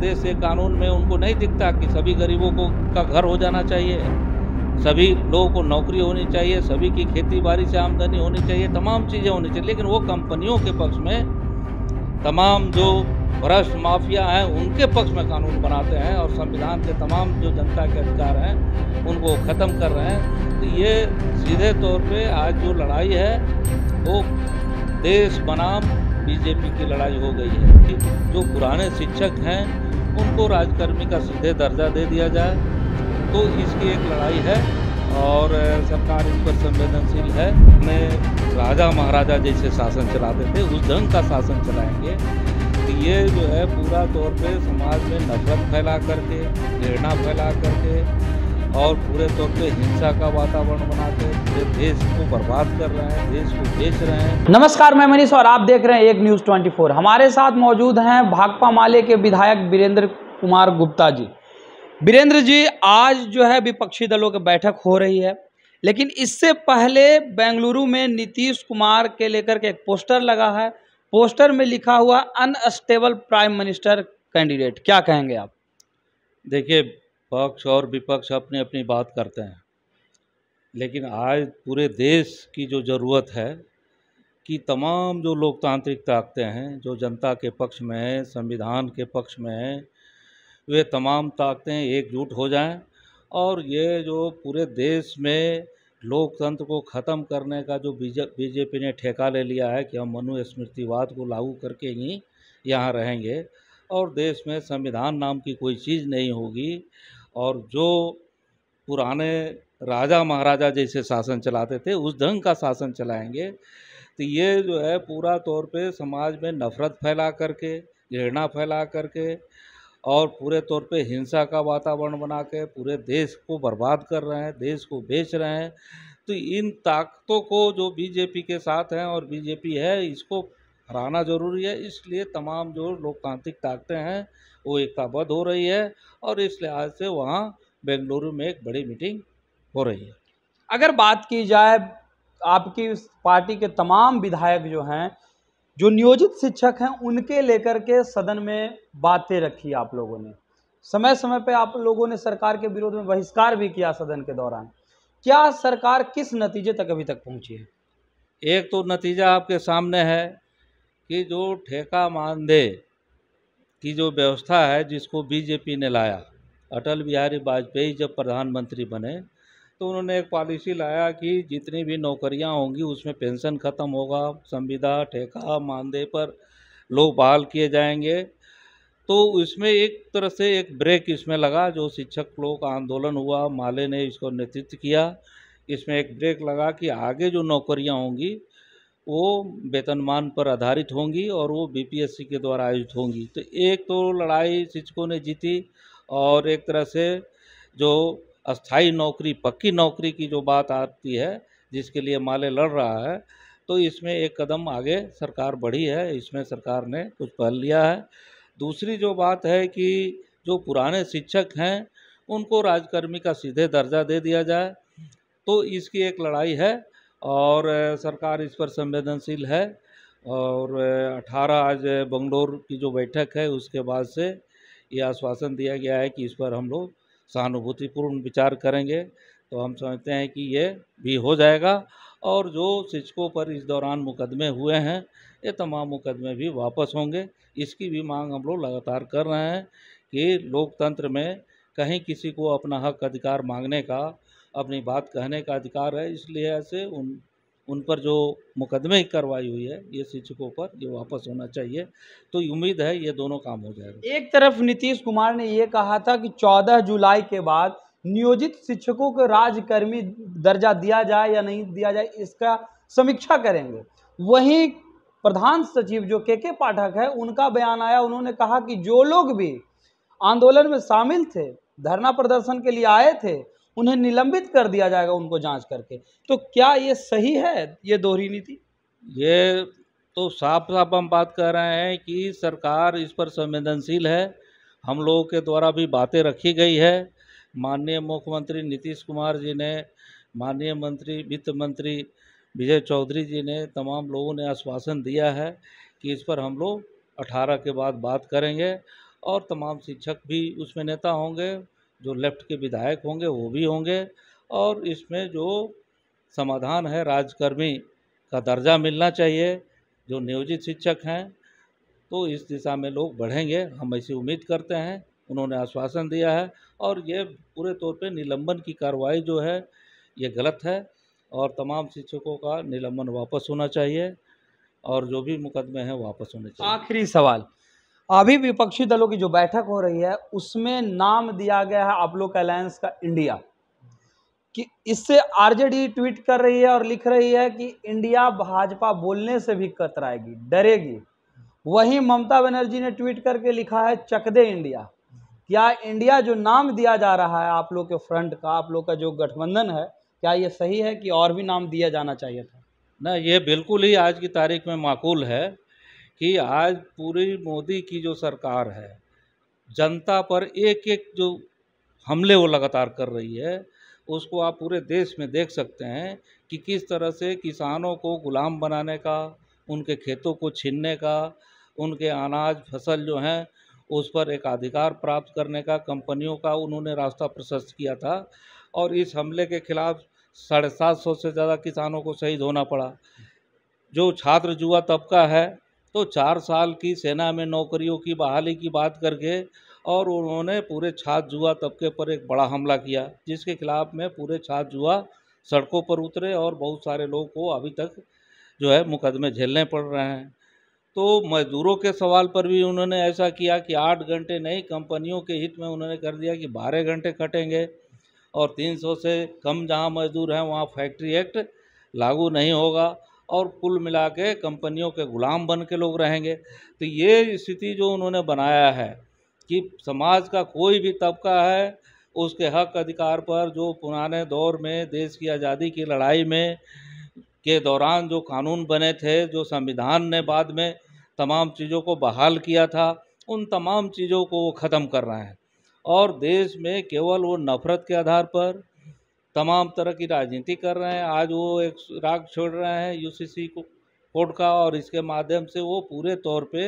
देश के कानून में उनको नहीं दिखता कि सभी गरीबों को का घर हो जाना चाहिए सभी लोगों को नौकरी होनी चाहिए सभी की खेती बाड़ी से आमदनी होनी चाहिए तमाम चीज़ें होनी चाहिए लेकिन वो कंपनियों के पक्ष में तमाम जो भ्रष्ट माफिया हैं उनके पक्ष में कानून बनाते हैं और संविधान के तमाम जो जनता के अधिकार हैं उनको ख़त्म कर रहे हैं तो ये सीधे तौर पे आज जो लड़ाई है वो देश बनाम बीजेपी की लड़ाई हो गई है कि जो पुराने शिक्षक हैं उनको राजकर्मी का सीधे दर्जा दे दिया जाए तो इसकी एक लड़ाई है और सरकार इस पर संवेदनशील है मैं राजा महाराजा जैसे शासन चलाते थे उस ढंग का शासन चलाएंगे तो ये जो है पूरा तौर पे समाज में नफरत फैला करके घृणा फैला करके और पूरे तौर पे हिंसा का वातावरण बनाते पूरे देश को बर्बाद कर रहे हैं देश को बेच रहे हैं नमस्कार मैं मनीष और आप देख रहे हैं एक न्यूज़ 24 हमारे साथ मौजूद हैं भाकपा माले के विधायक वीरेंद्र कुमार गुप्ता जी वीरेंद्र जी आज जो है विपक्षी दलों की बैठक हो रही है लेकिन इससे पहले बेंगलुरु में नीतीश कुमार के लेकर के एक पोस्टर लगा है पोस्टर में लिखा हुआ अनस्टेबल प्राइम मिनिस्टर कैंडिडेट क्या कहेंगे आप देखिए पक्ष और विपक्ष अपनी अपनी बात करते हैं लेकिन आज पूरे देश की जो ज़रूरत है कि तमाम जो लोकतांत्रिक ताकतें हैं जो जनता के पक्ष में हैं संविधान के पक्ष में हैं वे तमाम ताकतें एकजुट हो जाएं और ये जो पूरे देश में लोकतंत्र को ख़त्म करने का जो बीजेपी ने ठेका ले लिया है कि हम मनु स्मृतिवाद को लागू करके ही यहाँ रहेंगे और देश में संविधान नाम की कोई चीज़ नहीं होगी और जो पुराने राजा महाराजा जैसे शासन चलाते थे उस ढंग का शासन चलाएंगे तो ये जो है पूरा तौर पे समाज में नफ़रत फैला करके घृणा फैला करके और पूरे तौर पे हिंसा का वातावरण बना के पूरे देश को बर्बाद कर रहे हैं देश को बेच रहे हैं तो इन ताकतों को जो बीजेपी के साथ हैं और बीजेपी है इसको हराना जरूरी है इसलिए तमाम जो लोकतांत्रिक ताकतें हैं वो एकताबद्ध हो रही है और इस लिहाज से वहाँ बेंगलुरु में एक बड़ी मीटिंग हो रही है अगर बात की जाए आपकी पार्टी के तमाम विधायक जो हैं जो नियोजित शिक्षक हैं उनके लेकर के सदन में बातें रखी आप लोगों ने समय समय पर आप लोगों ने सरकार के विरोध में बहिष्कार भी किया सदन के दौरान क्या सरकार किस नतीजे तक अभी तक पहुंची है एक तो नतीजा आपके सामने है कि जो ठेका मानदेय की जो व्यवस्था है जिसको बीजेपी ने लाया अटल बिहारी वाजपेयी जब प्रधानमंत्री बने तो उन्होंने एक पॉलिसी लाया कि जितनी भी नौकरियां होंगी उसमें पेंशन ख़त्म होगा संविदा ठेका मानदेय पर लोग बहाल किए जाएंगे तो इसमें एक तरह से एक ब्रेक इसमें लगा जो शिक्षक लोग आंदोलन हुआ माले ने इसको नेतृत्व किया इसमें एक ब्रेक लगा कि आगे जो नौकरियां होंगी वो वेतनमान पर आधारित होंगी और वो बीपीएससी के द्वारा आयोजित होंगी तो एक तो लड़ाई शिक्षकों ने जीती और एक तरह से जो अस्थाई नौकरी पक्की नौकरी की जो बात आती है जिसके लिए माले लड़ रहा है तो इसमें एक कदम आगे सरकार बढ़ी है इसमें सरकार ने कुछ पहल लिया है दूसरी जो बात है कि जो पुराने शिक्षक हैं उनको राजकर्मी का सीधे दर्जा दे दिया जाए तो इसकी एक लड़ाई है और सरकार इस पर संवेदनशील है और 18 आज बंगलोर की जो बैठक है उसके बाद से ये आश्वासन दिया गया है कि इस पर हम लोग सहानुभूतिपूर्ण विचार करेंगे तो हम समझते हैं कि ये भी हो जाएगा और जो शिक्षकों पर इस दौरान मुकदमे हुए हैं ये तमाम मुकदमे भी वापस होंगे इसकी भी मांग हम लोग लगातार कर रहे हैं कि लोकतंत्र में कहीं किसी को अपना हक अधिकार मांगने का अपनी बात कहने का अधिकार है इसलिए ऐसे उन उन पर जो मुकदमे कार्रवाई हुई है ये शिक्षकों पर ये वापस होना चाहिए तो उम्मीद है ये दोनों काम हो जाएगा एक तरफ नीतीश कुमार ने ये कहा था कि 14 जुलाई के बाद नियोजित शिक्षकों को राजकर्मी दर्जा दिया जाए या नहीं दिया जाए इसका समीक्षा करेंगे वहीं प्रधान सचिव जो के के पाठक है उनका बयान आया उन्होंने कहा कि जो लोग भी आंदोलन में शामिल थे धरना प्रदर्शन के लिए आए थे उन्हें निलंबित कर दिया जाएगा उनको जांच करके तो क्या ये सही है ये दोहरी नीति ये तो साफ साफ हम बात कर रहे हैं कि सरकार इस पर संवेदनशील है हम लोगों के द्वारा भी बातें रखी गई है माननीय मुख्यमंत्री नीतीश कुमार जी ने माननीय मंत्री वित्त मंत्री विजय चौधरी जी ने तमाम लोगों ने आश्वासन दिया है कि इस पर हम लोग अठारह के बाद बात करेंगे और तमाम शिक्षक भी उसमें नेता होंगे जो लेफ्ट के विधायक होंगे वो भी होंगे और इसमें जो समाधान है राजकर्मी का दर्जा मिलना चाहिए जो नियोजित शिक्षक हैं तो इस दिशा में लोग बढ़ेंगे हम ऐसी उम्मीद करते हैं उन्होंने आश्वासन दिया है और ये पूरे तौर पे निलंबन की कार्रवाई जो है ये गलत है और तमाम शिक्षकों का निलंबन वापस होना चाहिए और जो भी मुकदमे हैं वापस होने चाहिए आखिरी सवाल अभी विपक्षी दलों की जो बैठक हो रही है उसमें नाम दिया गया है आप लोग अलायंस का इंडिया कि इससे आरजेडी ट्वीट कर रही है और लिख रही है कि इंडिया भाजपा बोलने से भी कतराएगी डरेगी वही ममता बनर्जी ने ट्वीट करके लिखा है चकदे इंडिया क्या इंडिया जो नाम दिया जा रहा है आप लोग के फ्रंट का आप लोग का जो गठबंधन है क्या ये सही है कि और भी नाम दिया जाना चाहिए था ना ये बिल्कुल ही आज की तारीख में माकूल है कि आज पूरी मोदी की जो सरकार है जनता पर एक एक जो हमले वो लगातार कर रही है उसको आप पूरे देश में देख सकते हैं कि किस तरह से किसानों को गुलाम बनाने का उनके खेतों को छीनने का उनके अनाज फसल जो हैं उस पर एक अधिकार प्राप्त करने का कंपनियों का उन्होंने रास्ता प्रशस्त किया था और इस हमले के खिलाफ साढ़े सात सौ से ज़्यादा किसानों को शहीद होना पड़ा जो छात्र युवा तबका है तो चार साल की सेना में नौकरियों की बहाली की बात करके और उन्होंने पूरे छात जुआ तबके पर एक बड़ा हमला किया जिसके खिलाफ में पूरे छात जुआ सड़कों पर उतरे और बहुत सारे लोगों को अभी तक जो है मुकदमे झेलने पड़ रहे हैं तो मजदूरों के सवाल पर भी उन्होंने ऐसा किया कि आठ घंटे नहीं कंपनियों के हित में उन्होंने कर दिया कि बारह घंटे कटेंगे और तीन सौ से कम जहाँ मजदूर हैं वहाँ फैक्ट्री एक्ट लागू नहीं होगा और कुल मिला के कंपनियों के ग़ुलाम बन के लोग रहेंगे तो ये स्थिति जो उन्होंने बनाया है कि समाज का कोई भी तबका है उसके हक अधिकार पर जो पुराने दौर में देश की आज़ादी की लड़ाई में के दौरान जो कानून बने थे जो संविधान ने बाद में तमाम चीज़ों को बहाल किया था उन तमाम चीज़ों को वो ख़त्म कर रहे हैं और देश में केवल वो नफ़रत के आधार पर तमाम तरह की राजनीति कर रहे हैं आज वो एक राग छोड़ रहे हैं यूसीसी को कोर्ट का और इसके माध्यम से वो पूरे तौर पे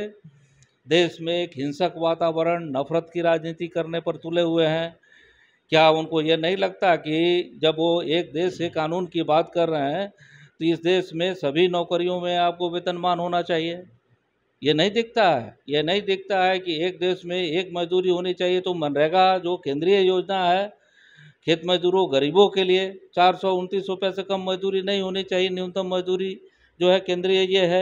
देश में एक हिंसक वातावरण नफरत की राजनीति करने पर तुले हुए हैं क्या उनको ये नहीं लगता कि जब वो एक देश से कानून की बात कर रहे हैं तो इस देश में सभी नौकरियों में आपको वेतनमान होना चाहिए ये नहीं दिखता है ये नहीं दिखता है कि एक देश में एक मजदूरी होनी चाहिए तो मनरेगा जो केंद्रीय योजना है खेत मजदूरों गरीबों के लिए चार सौ उनतीस रुपये से कम मजदूरी नहीं होनी चाहिए न्यूनतम मजदूरी जो है केंद्रीय ये है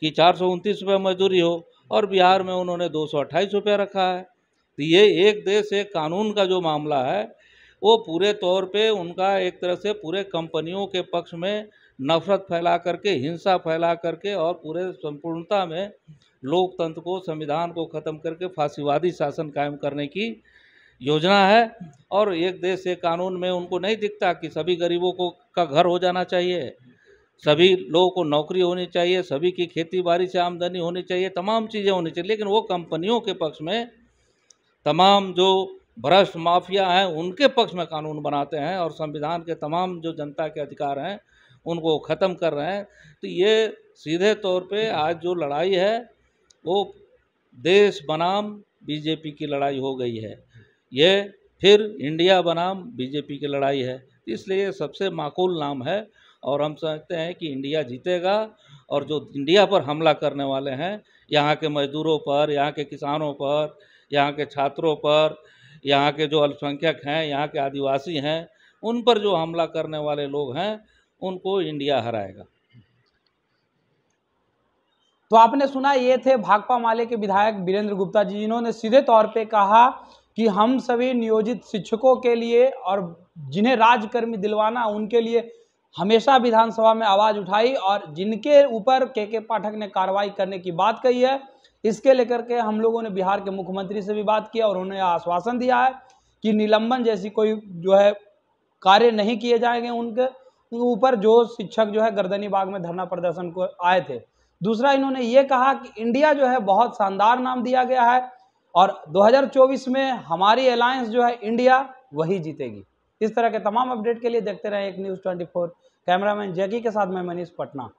कि चार सौ उनतीस रुपये मजदूरी हो और बिहार में उन्होंने दो सौ अट्ठाईस रुपये रखा है तो ये एक देश एक कानून का जो मामला है वो पूरे तौर पे उनका एक तरह से पूरे कंपनियों के पक्ष में नफरत फैला करके हिंसा फैला करके और पूरे संपूर्णता में लोकतंत्र को संविधान को ख़त्म करके फांसीवादी शासन कायम करने की योजना है और एक देश एक कानून में उनको नहीं दिखता कि सभी गरीबों को का घर हो जाना चाहिए सभी लोगों को नौकरी होनी चाहिए सभी की खेती बाड़ी से आमदनी होनी चाहिए तमाम चीज़ें होनी चाहिए लेकिन वो कंपनियों के पक्ष में तमाम जो भ्रष्ट माफिया हैं उनके पक्ष में कानून बनाते हैं और संविधान के तमाम जो जनता के अधिकार हैं उनको ख़त्म कर रहे हैं तो ये सीधे तौर पे आज जो लड़ाई है वो देश बनाम बीजेपी की लड़ाई हो गई है ये फिर इंडिया बनाम बीजेपी की लड़ाई है इसलिए सबसे माकूल नाम है और हम समझते हैं कि इंडिया जीतेगा और जो इंडिया पर हमला करने वाले हैं यहाँ के मजदूरों पर यहाँ के किसानों पर यहाँ के छात्रों पर यहाँ के जो अल्पसंख्यक हैं यहाँ के आदिवासी हैं उन पर जो हमला करने वाले लोग हैं उनको इंडिया हराएगा तो आपने सुना ये थे भाकपा माले के विधायक वीरेंद्र गुप्ता जी जिन्होंने सीधे तौर पे कहा कि हम सभी नियोजित शिक्षकों के लिए और जिन्हें राजकर्मी दिलवाना उनके लिए हमेशा विधानसभा में आवाज़ उठाई और जिनके ऊपर के के पाठक ने कार्रवाई करने की बात कही है इसके लेकर के हम लोगों ने बिहार के मुख्यमंत्री से भी बात किया और उन्होंने आश्वासन दिया है कि निलंबन जैसी कोई जो है कार्य नहीं किए जाएंगे उनके ऊपर जो शिक्षक जो है गर्दनी बाग में धरना प्रदर्शन को आए थे दूसरा इन्होंने ये कहा कि इंडिया जो है बहुत शानदार नाम दिया गया है और 2024 में हमारी अलायंस जो है इंडिया वही जीतेगी इस तरह के तमाम अपडेट के लिए देखते रहें एक न्यूज़ 24 कैमरामैन जैकी के साथ मैं मनीष पटना